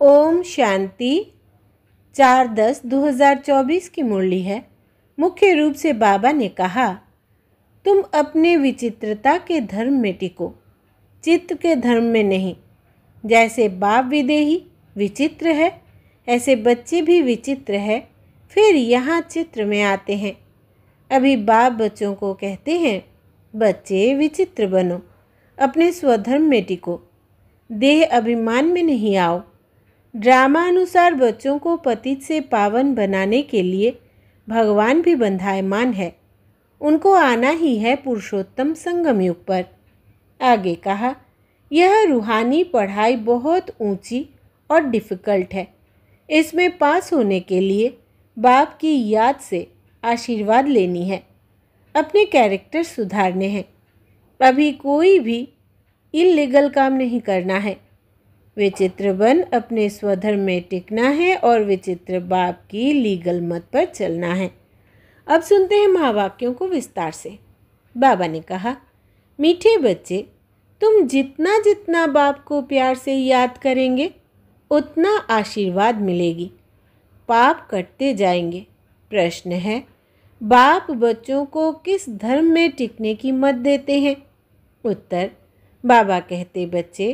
ओम शांति चार दस दो हज़ार चौबीस की मुरली है मुख्य रूप से बाबा ने कहा तुम अपने विचित्रता के धर्म में टिको चित्र के धर्म में नहीं जैसे बाप विदेही विचित्र है ऐसे बच्चे भी विचित्र है फिर यहाँ चित्र में आते हैं अभी बाप बच्चों को कहते हैं बच्चे विचित्र बनो अपने स्वधर्म में टिको देह अभिमान में नहीं आओ ड्रामा अनुसार बच्चों को पतित से पावन बनाने के लिए भगवान भी बंधायमान है उनको आना ही है पुरुषोत्तम संगम युग पर आगे कहा यह रूहानी पढ़ाई बहुत ऊंची और डिफ़िकल्ट है इसमें पास होने के लिए बाप की याद से आशीर्वाद लेनी है अपने कैरेक्टर सुधारने हैं अभी कोई भी इलीगल काम नहीं करना है विचित्र वन अपने स्वधर्म में टिकना है और विचित्र बाप की लीगल मत पर चलना है अब सुनते हैं महावाक्यों को विस्तार से बाबा ने कहा मीठे बच्चे तुम जितना जितना बाप को प्यार से याद करेंगे उतना आशीर्वाद मिलेगी पाप कटते जाएंगे प्रश्न है बाप बच्चों को किस धर्म में टिकने की मत देते हैं उत्तर बाबा कहते बच्चे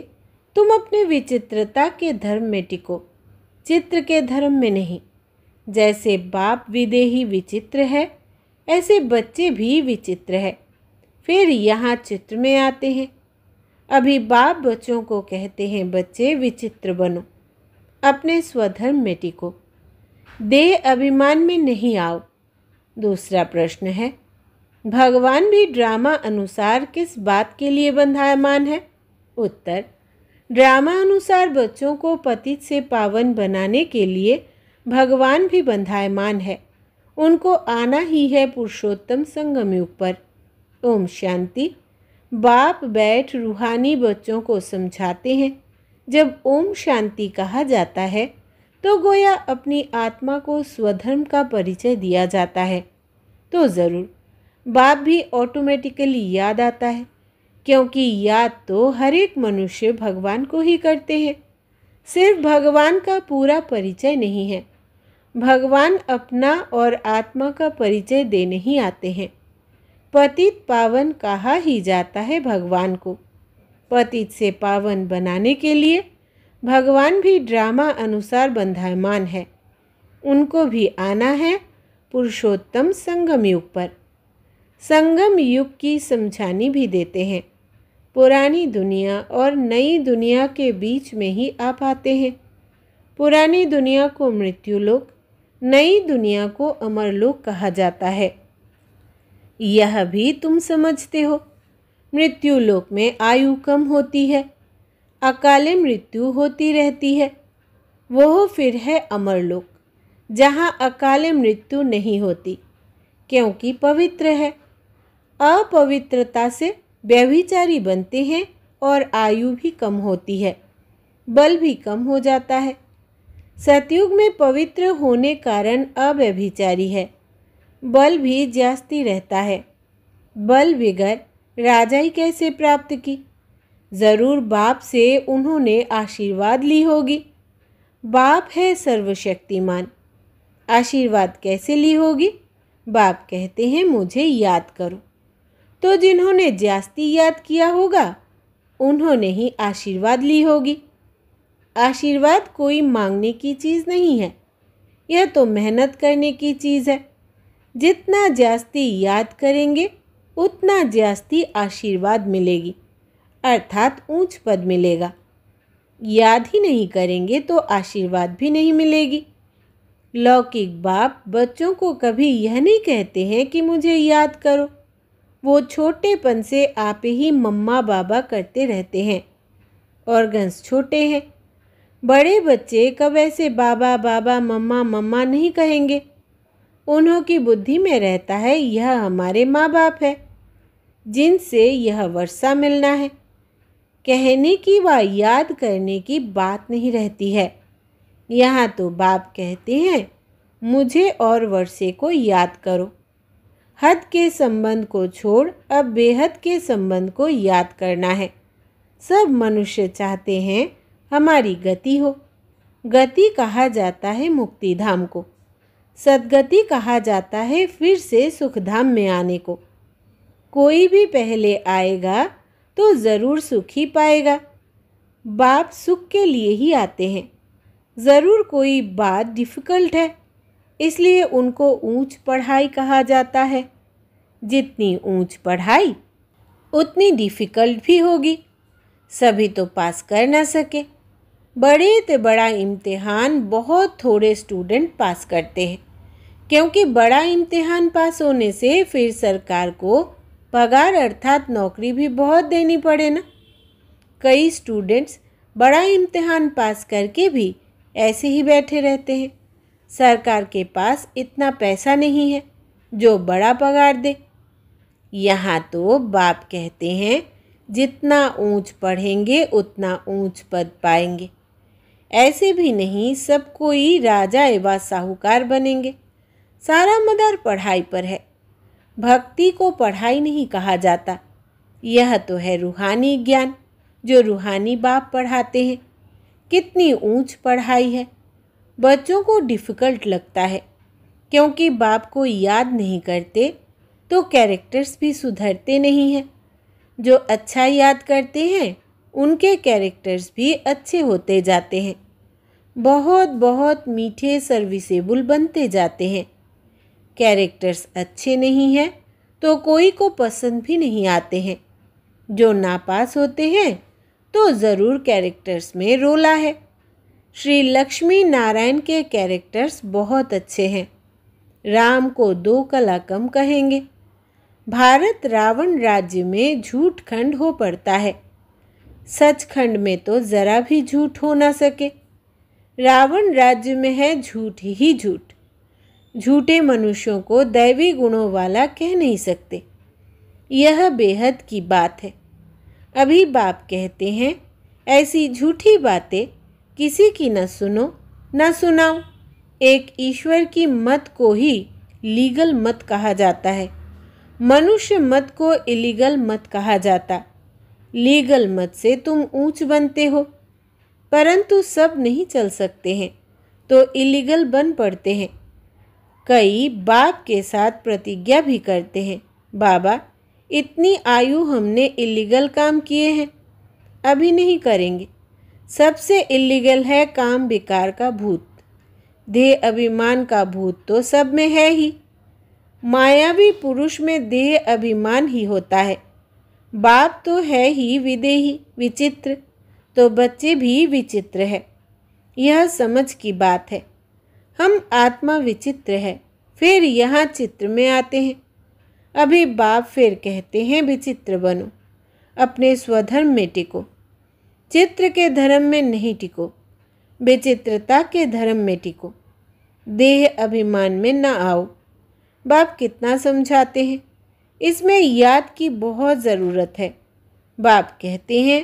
तुम अपने विचित्रता के धर्म में टिको चित्र के धर्म में नहीं जैसे बाप विदेही विचित्र है ऐसे बच्चे भी विचित्र है फिर यहाँ चित्र में आते हैं अभी बाप बच्चों को कहते हैं बच्चे विचित्र बनो अपने स्वधर्म में टिको देह अभिमान में नहीं आओ दूसरा प्रश्न है भगवान भी ड्रामा अनुसार किस बात के लिए बंधायमान है उत्तर ड्रामा अनुसार बच्चों को पतित से पावन बनाने के लिए भगवान भी बंधायमान है उनको आना ही है पुरुषोत्तम संगम पर ओम शांति बाप बैठ रूहानी बच्चों को समझाते हैं जब ओम शांति कहा जाता है तो गोया अपनी आत्मा को स्वधर्म का परिचय दिया जाता है तो ज़रूर बाप भी ऑटोमेटिकली याद आता है क्योंकि याद तो हर एक मनुष्य भगवान को ही करते हैं सिर्फ भगवान का पूरा परिचय नहीं है भगवान अपना और आत्मा का परिचय देने ही आते हैं पतित पावन कहा ही जाता है भगवान को पतित से पावन बनाने के लिए भगवान भी ड्रामा अनुसार बंधायमान है उनको भी आना है पुरुषोत्तम संगम युग पर संगम युग की समझानी भी देते हैं पुरानी दुनिया और नई दुनिया के बीच में ही आ पाते हैं पुरानी दुनिया को मृत्यु लोक नई दुनिया को अमर लोक कहा जाता है यह भी तुम समझते हो मृत्यु लोक में आयु कम होती है अकाले मृत्यु होती रहती है वह फिर है अमरलोक जहाँ अकाले मृत्यु नहीं होती क्योंकि पवित्र है अपवित्रता से व्यभिचारी बनते हैं और आयु भी कम होती है बल भी कम हो जाता है सतयुग में पवित्र होने कारण अव्यभिचारी है बल भी जास्ती रहता है बल बिगर राजा ही कैसे प्राप्त की ज़रूर बाप से उन्होंने आशीर्वाद ली होगी बाप है सर्वशक्तिमान आशीर्वाद कैसे ली होगी बाप कहते हैं मुझे याद करो तो जिन्होंने जास्ती याद किया होगा उन्होंने ही आशीर्वाद ली होगी आशीर्वाद कोई मांगने की चीज़ नहीं है यह तो मेहनत करने की चीज़ है जितना जास्ती याद करेंगे उतना जास्ती आशीर्वाद मिलेगी अर्थात ऊंच पद मिलेगा याद ही नहीं करेंगे तो आशीर्वाद भी नहीं मिलेगी लौकिक बाप बच्चों को कभी यह नहीं कहते हैं कि मुझे याद करो वो छोटेपन से आप ही मम्मा बाबा करते रहते हैं ऑर्गन्स छोटे हैं बड़े बच्चे कब ऐसे बाबा बाबा मम्मा मम्मा नहीं कहेंगे उन्हों की बुद्धि में रहता है यह हमारे माँ बाप है जिनसे यह वर्षा मिलना है कहने की व याद करने की बात नहीं रहती है यहाँ तो बाप कहते हैं मुझे और वर्षे को याद करो हद के संबंध को छोड़ अब बेहद के संबंध को याद करना है सब मनुष्य चाहते हैं हमारी गति हो गति कहा जाता है मुक्ति धाम को सदगति कहा जाता है फिर से सुख धाम में आने को कोई भी पहले आएगा तो ज़रूर सुख ही पाएगा बाप सुख के लिए ही आते हैं ज़रूर कोई बात डिफ़िकल्ट है इसलिए उनको ऊंच पढ़ाई कहा जाता है जितनी ऊंच पढ़ाई उतनी डिफ़िकल्ट भी होगी सभी तो पास कर ना सके बड़े तो बड़ा इम्तिहान बहुत थोड़े स्टूडेंट पास करते हैं क्योंकि बड़ा इम्तिहान पास होने से फिर सरकार को पगार अर्थात नौकरी भी बहुत देनी पड़े ना कई स्टूडेंट्स बड़ा इम्तिहान पास करके भी ऐसे ही बैठे रहते हैं सरकार के पास इतना पैसा नहीं है जो बड़ा पगार दे यहाँ तो बाप कहते हैं जितना ऊंच पढ़ेंगे उतना ऊंच पद पाएंगे ऐसे भी नहीं सब कोई राजा एवं साहूकार बनेंगे सारा मदार पढ़ाई पर है भक्ति को पढ़ाई नहीं कहा जाता यह तो है रूहानी ज्ञान जो रूहानी बाप पढ़ाते हैं कितनी ऊंच पढ़ाई है बच्चों को डिफ़िकल्ट लगता है क्योंकि बाप को याद नहीं करते तो कैरेक्टर्स भी सुधरते नहीं हैं जो अच्छा याद करते हैं उनके कैरेक्टर्स भी अच्छे होते जाते हैं बहुत बहुत मीठे सर्विसेबल बनते जाते हैं कैरेक्टर्स अच्छे नहीं हैं तो कोई को पसंद भी नहीं आते हैं जो नापास होते हैं तो ज़रूर कैरेक्टर्स में रोला है श्री लक्ष्मी नारायण के कैरेक्टर्स बहुत अच्छे हैं राम को दो कला कम कहेंगे भारत रावण राज्य में झूठ खंड हो पड़ता है सच खंड में तो ज़रा भी झूठ हो ना सके रावण राज्य में है झूठ ही झूठ झूठे मनुष्यों को दैवी गुणों वाला कह नहीं सकते यह बेहद की बात है अभी बाप कहते हैं ऐसी झूठी बातें किसी की न सुनो न सुनाओ एक ईश्वर की मत को ही लीगल मत कहा जाता है मनुष्य मत को इलीगल मत कहा जाता लीगल मत से तुम ऊंच बनते हो परंतु सब नहीं चल सकते हैं तो इलीगल बन पड़ते हैं कई बाप के साथ प्रतिज्ञा भी करते हैं बाबा इतनी आयु हमने इलीगल काम किए हैं अभी नहीं करेंगे सबसे इलीगल है काम विकार का भूत देह अभिमान का भूत तो सब में है ही मायावी पुरुष में देह अभिमान ही होता है बाप तो है ही विदेही विचित्र तो बच्चे भी विचित्र है यह समझ की बात है हम आत्मा विचित्र है फिर यहाँ चित्र में आते हैं अभी बाप फिर कहते हैं विचित्र बनो अपने स्वधर्म में टिको चित्र के धर्म में नहीं टिको बेचित्रता के धर्म में टिको देह अभिमान में ना आओ बाप कितना समझाते हैं इसमें याद की बहुत ज़रूरत है बाप कहते हैं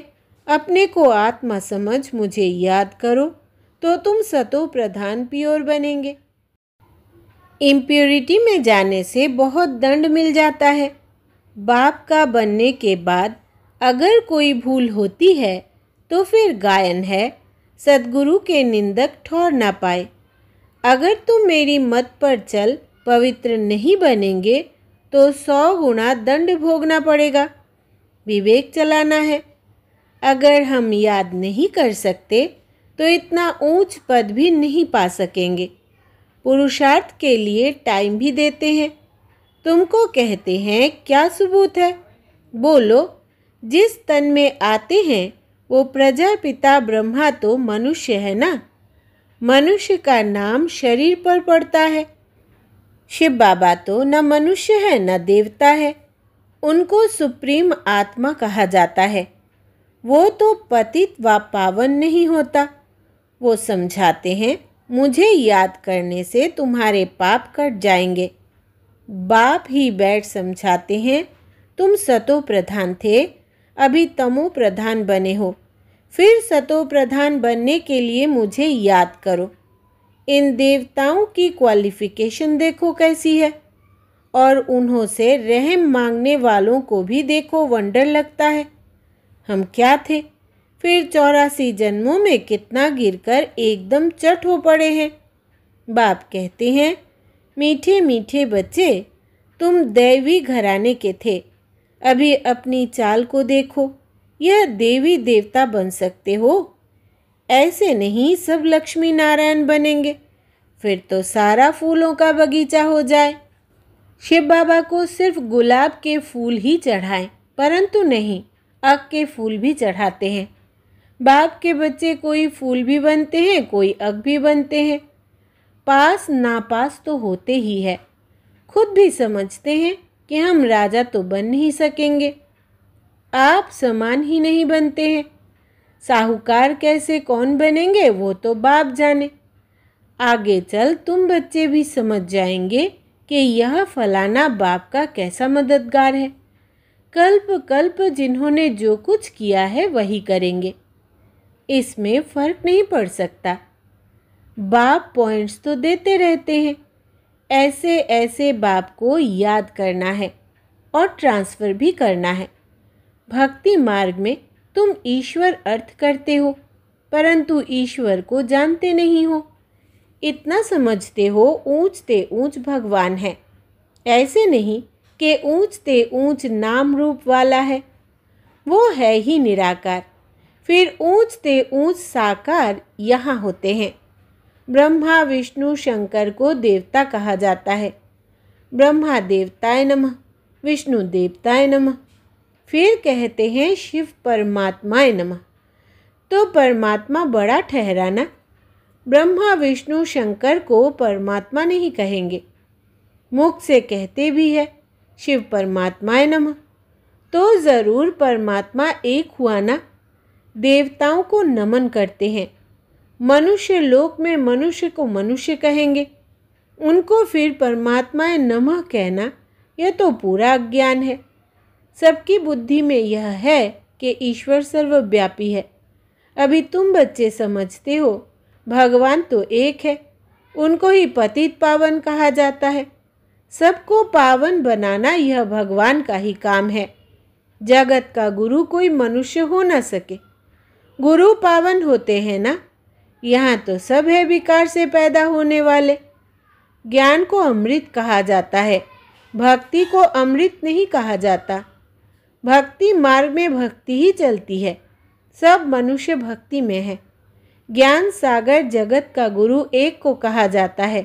अपने को आत्मा समझ मुझे याद करो तो तुम सतो प्रधान प्योर बनेंगे इम्प्योरिटी में जाने से बहुत दंड मिल जाता है बाप का बनने के बाद अगर कोई भूल होती है तो फिर गायन है सदगुरु के निंदक ठौर ना पाए अगर तुम मेरी मत पर चल पवित्र नहीं बनेंगे तो सौ गुना दंड भोगना पड़ेगा विवेक चलाना है अगर हम याद नहीं कर सकते तो इतना ऊंच पद भी नहीं पा सकेंगे पुरुषार्थ के लिए टाइम भी देते हैं तुमको कहते हैं क्या सबूत है बोलो जिस तन में आते हैं वो प्रजापिता ब्रह्मा तो मनुष्य है ना मनुष्य का नाम शरीर पर पड़ता है शिव बाबा तो न मनुष्य है न देवता है उनको सुप्रीम आत्मा कहा जाता है वो तो पतित व पावन नहीं होता वो समझाते हैं मुझे याद करने से तुम्हारे पाप कट जाएंगे बाप ही बैठ समझाते हैं तुम सतो प्रधान थे अभी तमो प्रधान बने हो फिर सतो प्रधान बनने के लिए मुझे याद करो इन देवताओं की क्वालिफिकेशन देखो कैसी है और उन्हों से रहम मांगने वालों को भी देखो वंडर लगता है हम क्या थे फिर चौरासी जन्मों में कितना गिरकर एकदम चट हो पड़े हैं बाप कहते हैं मीठे मीठे बच्चे तुम दैवी घराने के थे अभी अपनी चाल को देखो यह देवी देवता बन सकते हो ऐसे नहीं सब लक्ष्मी नारायण बनेंगे फिर तो सारा फूलों का बगीचा हो जाए शिव बाबा को सिर्फ गुलाब के फूल ही चढ़ाएं परंतु नहीं अग के फूल भी चढ़ाते हैं बाप के बच्चे कोई फूल भी बनते हैं कोई अग भी बनते हैं पास नापास तो होते ही है खुद भी समझते हैं कि हम राजा तो बन नहीं सकेंगे आप समान ही नहीं बनते हैं साहूकार कैसे कौन बनेंगे वो तो बाप जाने आगे चल तुम बच्चे भी समझ जाएंगे कि यह फलाना बाप का कैसा मददगार है कल्प कल्प जिन्होंने जो कुछ किया है वही करेंगे इसमें फर्क नहीं पड़ सकता बाप पॉइंट्स तो देते रहते हैं ऐसे ऐसे बाप को याद करना है और ट्रांसफ़र भी करना है भक्ति मार्ग में तुम ईश्वर अर्थ करते हो परंतु ईश्वर को जानते नहीं हो इतना समझते हो ऊंचते ऊँच ऊंच भगवान है ऐसे नहीं कि ऊंचते ऊँच ऊंच नाम रूप वाला है वो है ही निराकार फिर ऊँचते ऊँच ऊंच साकार यहाँ होते हैं ब्रह्मा विष्णु शंकर को देवता कहा जाता है ब्रह्मा देवताय नम विष्णु देवताय नम फिर कहते हैं शिव परमात्माय नम तो परमात्मा बड़ा ठहराना ब्रह्मा विष्णु शंकर को परमात्मा नहीं कहेंगे मुख से कहते भी है शिव परमात्माय नम तो ज़रूर परमात्मा एक हुआ ना देवताओं को नमन करते हैं मनुष्य लोक में मनुष्य को मनुष्य कहेंगे उनको फिर परमात्माएं नमः कहना यह तो पूरा अज्ञान है सबकी बुद्धि में यह है कि ईश्वर सर्वव्यापी है अभी तुम बच्चे समझते हो भगवान तो एक है उनको ही पतित पावन कहा जाता है सबको पावन बनाना यह भगवान का ही काम है जगत का गुरु कोई मनुष्य हो ना सके गुरु पावन होते हैं ना यहाँ तो सब है विकार से पैदा होने वाले ज्ञान को अमृत कहा जाता है भक्ति को अमृत नहीं कहा जाता भक्ति मार्ग में भक्ति ही चलती है सब मनुष्य भक्ति में है ज्ञान सागर जगत का गुरु एक को कहा जाता है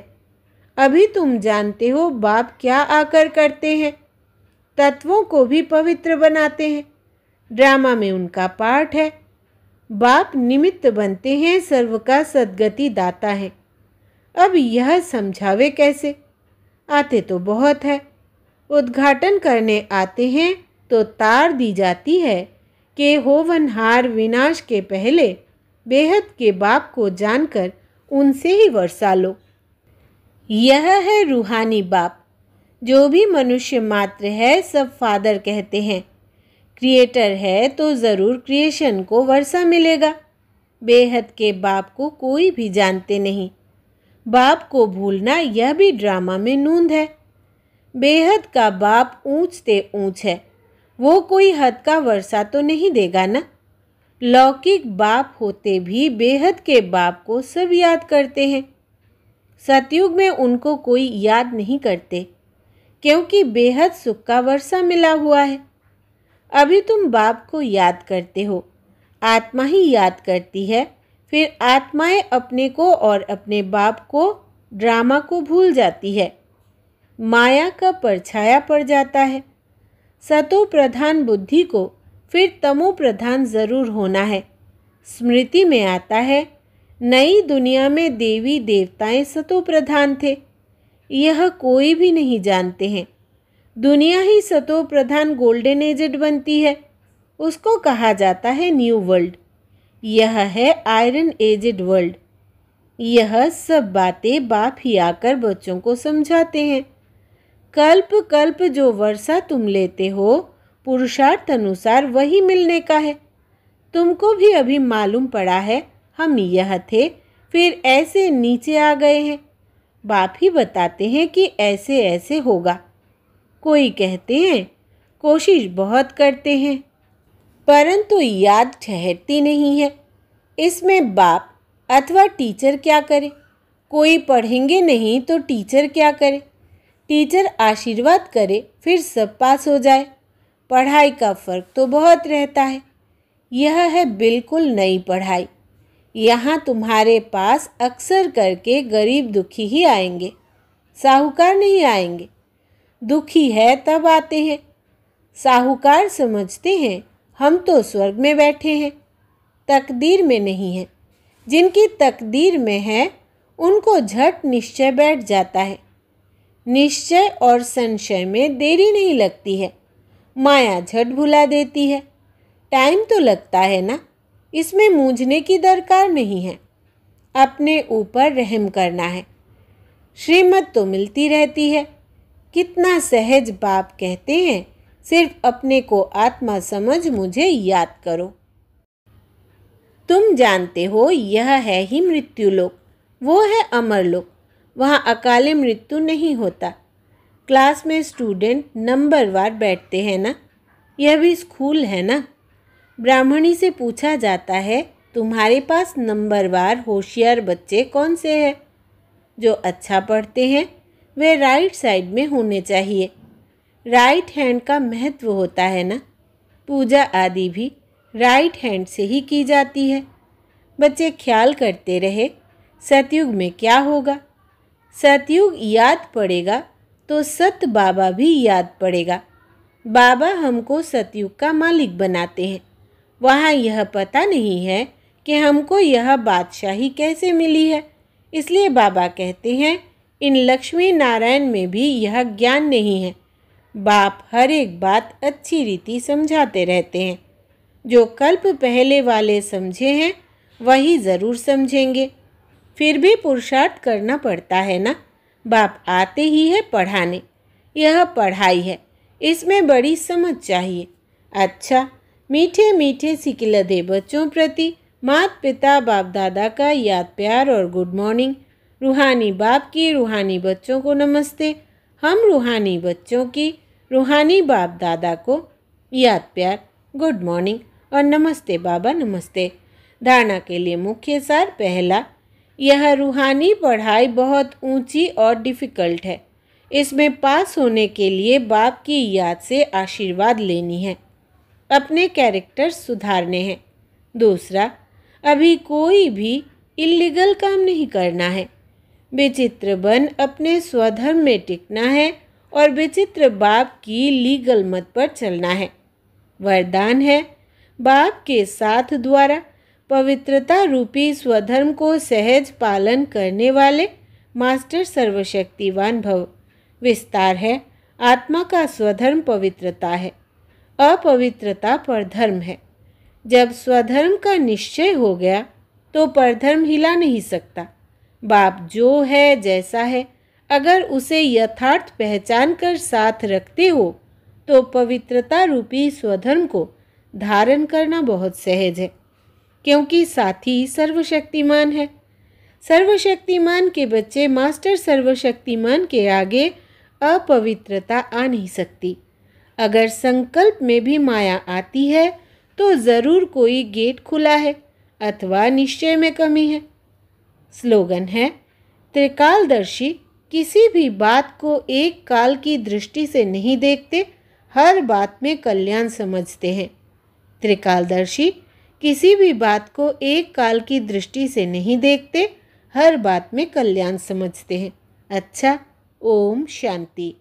अभी तुम जानते हो बाप क्या आकर करते हैं तत्वों को भी पवित्र बनाते हैं ड्रामा में उनका पाठ है बाप निमित्त बनते हैं सर्व का सदगति दाता है अब यह समझावे कैसे आते तो बहुत है उद्घाटन करने आते हैं तो तार दी जाती है कि होवनहार विनाश के पहले बेहद के बाप को जानकर उनसे ही वर्षा लो यह है रूहानी बाप जो भी मनुष्य मात्र है सब फादर कहते हैं क्रिएटर है तो ज़रूर क्रिएशन को वर्षा मिलेगा बेहद के बाप को कोई भी जानते नहीं बाप को भूलना यह भी ड्रामा में नूंद है बेहद का बाप ऊंच ते ऊंच है वो कोई हद का वर्षा तो नहीं देगा ना लौकिक बाप होते भी बेहद के बाप को सब याद करते हैं सतयुग में उनको कोई याद नहीं करते क्योंकि बेहद सुख का वर्षा मिला हुआ है अभी तुम बाप को याद करते हो आत्मा ही याद करती है फिर आत्माएं अपने को और अपने बाप को ड्रामा को भूल जाती है माया का परछाया पड़ जाता है सतो प्रधान बुद्धि को फिर तमो प्रधान जरूर होना है स्मृति में आता है नई दुनिया में देवी देवताएं सतो प्रधान थे यह कोई भी नहीं जानते हैं दुनिया ही सतो प्रधान गोल्डन एजेड बनती है उसको कहा जाता है न्यू वर्ल्ड यह है आयरन एजेड वर्ल्ड यह सब बातें बाप ही आकर बच्चों को समझाते हैं कल्प कल्प जो वर्षा तुम लेते हो पुरुषार्थ अनुसार वही मिलने का है तुमको भी अभी मालूम पड़ा है हम यह थे फिर ऐसे नीचे आ गए हैं बाप ही बताते हैं कि ऐसे ऐसे होगा कोई कहते हैं कोशिश बहुत करते हैं परंतु याद ठहरती नहीं है इसमें बाप अथवा टीचर क्या करे कोई पढ़ेंगे नहीं तो टीचर क्या करे टीचर आशीर्वाद करे फिर सब पास हो जाए पढ़ाई का फ़र्क तो बहुत रहता है यह है बिल्कुल नई पढ़ाई यहाँ तुम्हारे पास अक्सर करके गरीब दुखी ही आएंगे साहूकार नहीं आएंगे दुखी है तब आते हैं साहूकार समझते हैं हम तो स्वर्ग में बैठे हैं तकदीर में नहीं है जिनकी तकदीर में है उनको झट निश्चय बैठ जाता है निश्चय और संशय में देरी नहीं लगती है माया झट भुला देती है टाइम तो लगता है ना इसमें मूझने की दरकार नहीं है अपने ऊपर रहम करना है श्रीमत तो मिलती रहती है कितना सहज बाप कहते हैं सिर्फ अपने को आत्मा समझ मुझे याद करो तुम जानते हो यह है ही मृत्यु लोक वो है अमर लोक वहाँ अकाले मृत्यु नहीं होता क्लास में स्टूडेंट नंबरवार बैठते हैं ना यह भी स्कूल है ना ब्राह्मणी से पूछा जाता है तुम्हारे पास नंबरवार होशियार बच्चे कौन से हैं जो अच्छा पढ़ते हैं वे राइट साइड में होने चाहिए राइट हैंड का महत्व होता है ना पूजा आदि भी राइट हैंड से ही की जाती है बच्चे ख्याल करते रहे सतयुग में क्या होगा सतयुग याद पड़ेगा तो सत बाबा भी याद पड़ेगा बाबा हमको सतयुग का मालिक बनाते हैं वहाँ यह पता नहीं है कि हमको यह बादशाही कैसे मिली है इसलिए बाबा कहते हैं इन लक्ष्मी नारायण में भी यह ज्ञान नहीं है बाप हर एक बात अच्छी रीति समझाते रहते हैं जो कल्प पहले वाले समझे हैं वही ज़रूर समझेंगे फिर भी पुरुषार्थ करना पड़ता है ना बाप आते ही है पढ़ाने यह पढ़ाई है इसमें बड़ी समझ चाहिए अच्छा मीठे मीठे सिकलदे बच्चों प्रति मात पिता बाप दादा का याद प्यार और गुड मॉर्निंग रूहानी बाप की रूहानी बच्चों को नमस्ते हम रूहानी बच्चों की रूहानी बाप दादा को याद प्यार गुड मॉर्निंग और नमस्ते बाबा नमस्ते धारणा के लिए मुख्य सार पहला यह रूहानी पढ़ाई बहुत ऊंची और डिफ़िकल्ट है इसमें पास होने के लिए बाप की याद से आशीर्वाद लेनी है अपने कैरेक्टर सुधारने हैं दूसरा अभी कोई भी इलीगल काम नहीं करना है विचित्र बन अपने स्वधर्म में टिकना है और विचित्र बाप की लीगल मत पर चलना है वरदान है बाप के साथ द्वारा पवित्रता रूपी स्वधर्म को सहज पालन करने वाले मास्टर सर्वशक्तिवान भव विस्तार है आत्मा का स्वधर्म पवित्रता है अपवित्रता परधर्म है जब स्वधर्म का निश्चय हो गया तो परधर्म हिला नहीं सकता बाप जो है जैसा है अगर उसे यथार्थ पहचान कर साथ रखते हो तो पवित्रता रूपी स्वधर्म को धारण करना बहुत सहज है क्योंकि साथी सर्वशक्तिमान है सर्वशक्तिमान के बच्चे मास्टर सर्वशक्तिमान के आगे अपवित्रता आ नहीं सकती अगर संकल्प में भी माया आती है तो ज़रूर कोई गेट खुला है अथवा निश्चय में कमी है स्लोगन है त्रिकालदर्शी किसी भी बात को एक काल की दृष्टि से नहीं देखते हर बात में कल्याण समझते हैं त्रिकालदर्शी किसी भी बात को एक काल की दृष्टि से नहीं देखते हर बात में कल्याण समझते हैं अच्छा ओम शांति